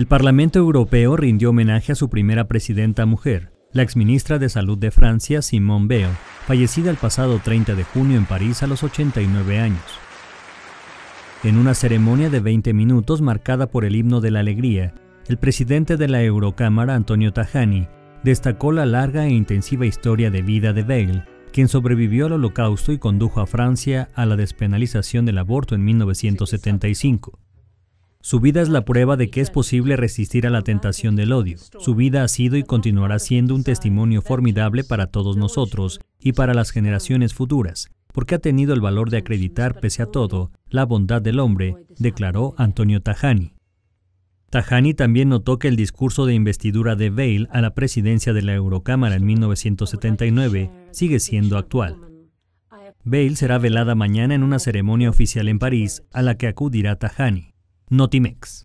El Parlamento Europeo rindió homenaje a su primera presidenta mujer, la exministra de Salud de Francia, Simone Veil, fallecida el pasado 30 de junio en París a los 89 años. En una ceremonia de 20 minutos marcada por el himno de la alegría, el presidente de la Eurocámara, Antonio Tajani, destacó la larga e intensiva historia de vida de Veil, quien sobrevivió al holocausto y condujo a Francia a la despenalización del aborto en 1975. Su vida es la prueba de que es posible resistir a la tentación del odio. Su vida ha sido y continuará siendo un testimonio formidable para todos nosotros y para las generaciones futuras, porque ha tenido el valor de acreditar, pese a todo, la bondad del hombre, declaró Antonio Tajani. Tajani también notó que el discurso de investidura de Bale a la presidencia de la Eurocámara en 1979 sigue siendo actual. Bale será velada mañana en una ceremonia oficial en París a la que acudirá Tajani. Notimex.